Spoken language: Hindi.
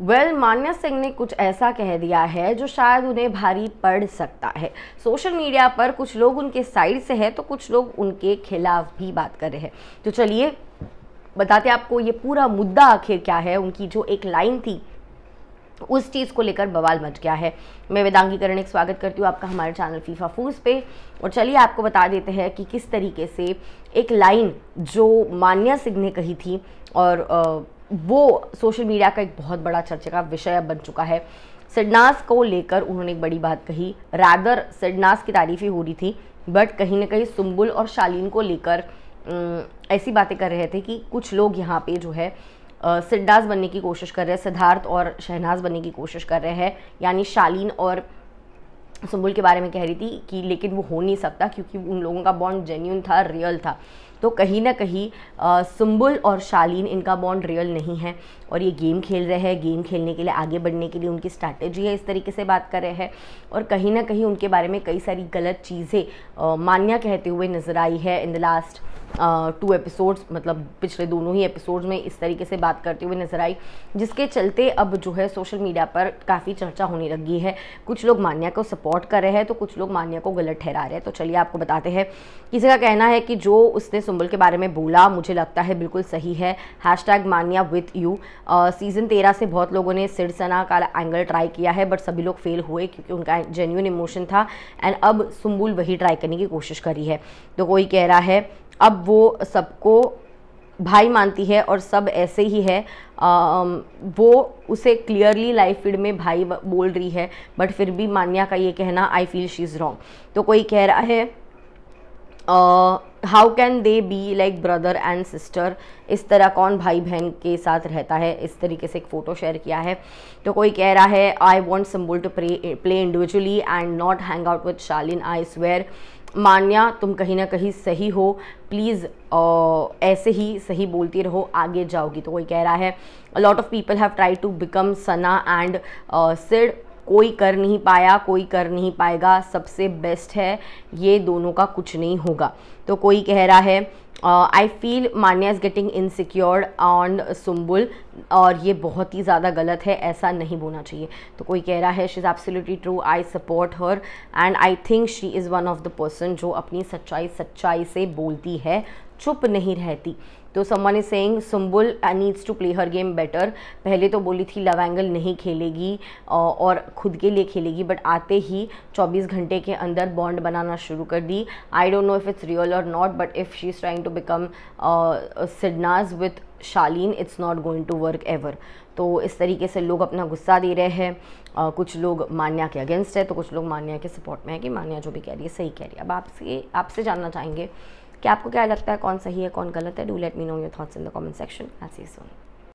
वेल well, मान्या सिंह ने कुछ ऐसा कह दिया है जो शायद उन्हें भारी पड़ सकता है सोशल मीडिया पर कुछ लोग उनके साइड से है तो कुछ लोग उनके खिलाफ भी बात कर रहे हैं तो चलिए बताते आपको ये पूरा मुद्दा आखिर क्या है उनकी जो एक लाइन थी उस चीज़ को लेकर बवाल मच गया है मैं वेदांगी करण एक स्वागत करती हूँ आपका हमारे चैनल फीफा फूज पे और चलिए आपको बता देते हैं कि किस तरीके से एक लाइन जो मान्या सिंह ने कही थी और आ, वो सोशल मीडिया का एक बहुत बड़ा चर्चा का विषय बन चुका है सिडनास को लेकर उन्होंने एक बड़ी बात कही रादर सिडनास की तारीफ़ें हो रही थी बट कहीं ना कहीं सुम्बुल और शालीन को लेकर ऐसी बातें कर रहे थे कि कुछ लोग यहाँ पे जो है सिडनास बनने की कोशिश कर रहे हैं सिद्धार्थ और शहनाज बनने की कोशिश कर रहे हैं यानी शालीन और सुम्बुल के बारे में कह रही थी कि लेकिन वो हो नहीं सकता क्योंकि उन लोगों का बॉन्ड जेन्यून था रियल था तो कहीं ना कहीं सुम्बुल और शालीन इनका बॉन्ड रियल नहीं है और ये गेम खेल रहे हैं गेम खेलने के लिए आगे बढ़ने के लिए उनकी स्ट्रैटेजी है इस तरीके से बात कर रहे हैं और कहीं ना कहीं उनके बारे में कई सारी गलत चीज़ें मान्या कहते हुए नज़र आई है in the last two episodes मतलब पिछले दोनों ही एपिसोड्स में इस तरीके से बात करते हुए नजर आई जिसके चलते अब जो है सोशल मीडिया पर काफ़ी चर्चा होने लगी है कुछ लोग मान्या को सपोर्ट कर रहे हैं तो कुछ लोग मान्या को गलत ठहरा रहे हैं तो चलिए आपको बताते हैं किसी का कहना है कि जो उसने सुम्बुल के बारे में बोला मुझे लगता है बिल्कुल सही है hashtag Manya with you season तेरह से बहुत लोगों ने सिरसना का एंगल ट्राई किया है बट सभी लोग फेल हुए क्योंकि उनका जेन्यून इमोशन था एंड अब सुम्बुल वही ट्राई करने की कोशिश करी है तो कोई कह रहा है अब वो सबको भाई मानती है और सब ऐसे ही है आ, वो उसे क्लियरली लाइफ फीड में भाई बोल रही है बट फिर भी मान्या का ये कहना I feel she is wrong तो कोई कह रहा है how can they be like brother and sister इस तरह कौन भाई बहन के साथ रहता है इस तरीके से एक फ़ोटो शेयर किया है तो कोई कह रहा है I want Sumbul to play individually and not hang out with Shalin I swear Manya तुम कहीं ना कहीं सही हो प्लीज़ ऐसे ही सही बोलती रहो आगे जाओगी तो वही कह रहा है lot of people have try to become Sana and Sid कोई कर नहीं पाया कोई कर नहीं पाएगा सबसे बेस्ट है ये दोनों का कुछ नहीं होगा तो कोई कह रहा है I feel Manya is getting insecured on Sumbul और ये बहुत ही ज़्यादा गलत है ऐसा नहीं बोलना चाहिए तो कोई कह रहा है she is absolutely true I support her and I think she is one of the person जो अपनी सच्चाई सच्चाई से बोलती है चुप नहीं रहती तो Samman is saying Sumbul needs to play her game better पहले तो बोली थी लव एंगल नहीं खेलेगी और खुद के लिए खेलेगी बट आते ही 24 घंटे के अंदर बॉन्ड बनाना शुरू कर दी I don't know if it's real और not but if she is trying to become SidNaaz with Shalin it's not going to work ever तो इस तरीके से लोग अपना गुस्सा दे रहे हैं कुछ लोग मान्या के अगेंस्ट है तो कुछ लोग मान्या के सपोर्ट में है कि मान्या जो भी कह रही है सही कह रही है अब आपसे आपसे जानना चाहेंगे कि आपको क्या लगता है कौन सही है कौन गलत है do let me know your thoughts in the comment section I see Son